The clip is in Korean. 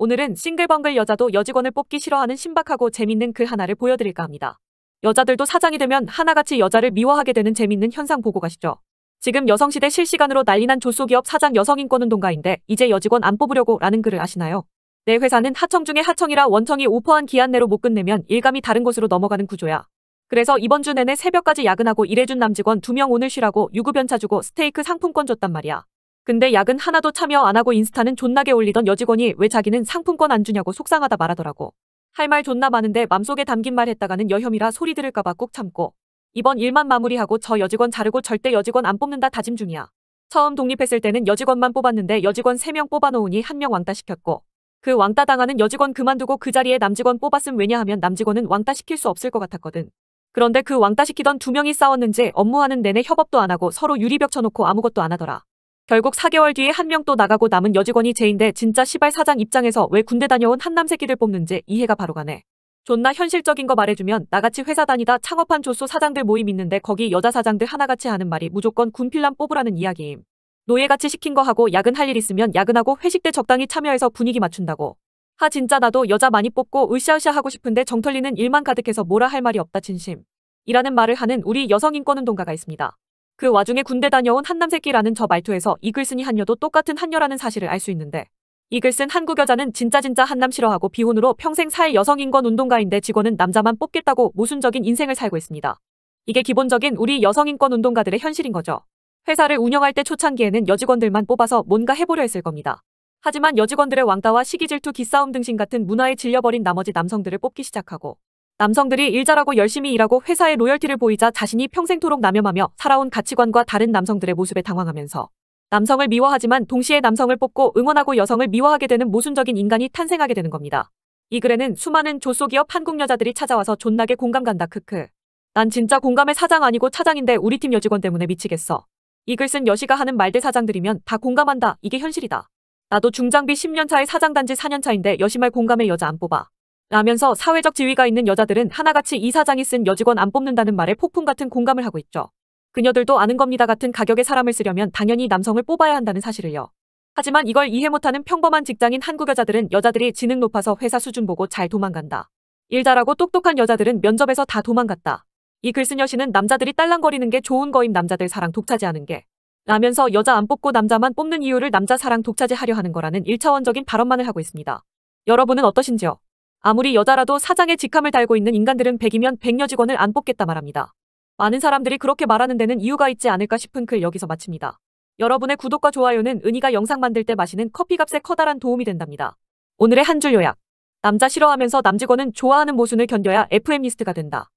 오늘은 싱글벙글 여자도 여직원을 뽑기 싫어하는 신박하고 재밌는 그 하나를 보여드릴까 합니다. 여자들도 사장이 되면 하나같이 여자를 미워하게 되는 재밌는 현상 보고 가시죠. 지금 여성시대 실시간으로 난리난 조소기업 사장 여성인권운동가인데 이제 여직원 안 뽑으려고 라는 글을 아시나요? 내 회사는 하청 중에 하청이라 원청이 오퍼한 기한 내로 못 끝내면 일감이 다른 곳으로 넘어가는 구조야. 그래서 이번 주 내내 새벽까지 야근하고 일해준 남직원 두 명 오늘 쉬라고 유급연차 주고 스테이크 상품권 줬단 말이야. 근데 약은 하나도 참여 안 하고 인스타는 존나게 올리던 여직원이 왜 자기는 상품권 안 주냐고 속상하다 말하더라고. 할 말 존나 많은데 맘속에 담긴 말 했다가는 여혐이라 소리 들을까봐 꾹 참고. 이번 일만 마무리하고 저 여직원 자르고 절대 여직원 안 뽑는다 다짐 중이야. 처음 독립했을 때는 여직원만 뽑았는데 여직원 3명 뽑아놓으니 1명 왕따 시켰고 그 왕따 당하는 여직원 그만두고 그 자리에 남직원 뽑았음 왜냐하면 남직원은 왕따 시킬 수 없을 것 같았거든. 그런데 그 왕따 시키던 두 명이 싸웠는지 업무하는 내내 협업도 안 하고 서로 유리벽 쳐놓고 아무것도 안 하더라. 결국 4개월 뒤에 한 명 또 나가고 남은 여직원이 제인데 진짜 시발 사장 입장에서 왜 군대 다녀온 한남 새끼들 뽑는지 이해가 바로 가네. 존나 현실적인 거 말해주면 나같이 회사 다니다 창업한 조수 사장들 모임 있는데 거기 여자 사장들 하나같이 하는 말이 무조건 군필남 뽑으라는 이야기임. 노예같이 시킨 거 하고 야근 할 일 있으면 야근하고 회식 때 적당히 참여해서 분위기 맞춘다고. 하 진짜 나도 여자 많이 뽑고 으쌰으쌰 하고 싶은데 정털리는 일만 가득해서 뭐라 할 말이 없다 진심. 이라는 말을 하는 우리 여성인권운동가가 있습니다. 그 와중에 군대 다녀온 한남새끼라는 저 말투에서 이글슨이 한녀도 똑같은 한녀라는 사실을 알 수 있는데 이글슨 한국 여자는 진짜 진짜 한남 싫어하고 비혼으로 평생 사회 여성인권 운동가인데 직원은 남자만 뽑겠다고 모순적인 인생을 살고 있습니다. 이게 기본적인 우리 여성인권 운동가들의 현실인 거죠. 회사를 운영할 때 초창기에는 여직원들만 뽑아서 뭔가 해보려 했을 겁니다. 하지만 여직원들의 왕따와 시기 질투, 기싸움 등신 같은 문화에 질려버린 나머지 남성들을 뽑기 시작하고 남성들이 일 잘하고 열심히 일하고 회사에 로열티를 보이자 자신이 평생토록 남염하며 살아온 가치관과 다른 남성들의 모습에 당황하면서 남성을 미워하지만 동시에 남성을 뽑고 응원하고 여성을 미워하게 되는 모순적인 인간이 탄생하게 되는 겁니다. 이 글에는 수많은 조소기업 한국 여자들이 찾아와서 존나게 공감 간다 크크. 난 진짜 공감의 사장 아니고 차장인데 우리 팀 여직원 때문에 미치겠어. 이 글 쓴 여시가 하는 말대 사장들이면 다 공감한다. 이게 현실이다. 나도 중장비 10년차에 사장 단지 4년차인데 여시말 공감의 여자 안 뽑아. 라면서 사회적 지위가 있는 여자들은 하나같이 이 사장이 쓴 여직원 안 뽑는다는 말에 폭풍 같은 공감을 하고 있죠. 그녀들도 아는 겁니다 같은 가격의 사람을 쓰려면 당연히 남성을 뽑아야 한다는 사실을요. 하지만 이걸 이해 못하는 평범한 직장인 한국 여자들은 여자들이 지능 높아서 회사 수준 보고 잘 도망간다. 일 잘하고 똑똑한 여자들은 면접에서 다 도망갔다. 이 글쓴 여신은 남자들이 딸랑거리는 게 좋은 거임 남자들 사랑 독차지하는 게 라면서 여자 안 뽑고 남자만 뽑는 이유를 남자 사랑 독차지하려 하는 거라는 1차원적인 발언만을 하고 있습니다. 여러분은 어떠신지요? 아무리 여자라도 사장의 직함을 달고 있는 인간들은 100이면 100여 직원을 안 뽑겠다 말합니다. 많은 사람들이 그렇게 말하는 데는 이유가 있지 않을까 싶은 글 여기서 마칩니다. 여러분의 구독과 좋아요는 은희가 영상 만들 때 마시는 커피값에 커다란 도움이 된답니다. 오늘의 한 줄 요약. 남자 싫어하면서 남직원은 좋아하는 모순을 견뎌야 FM리스트가 된다.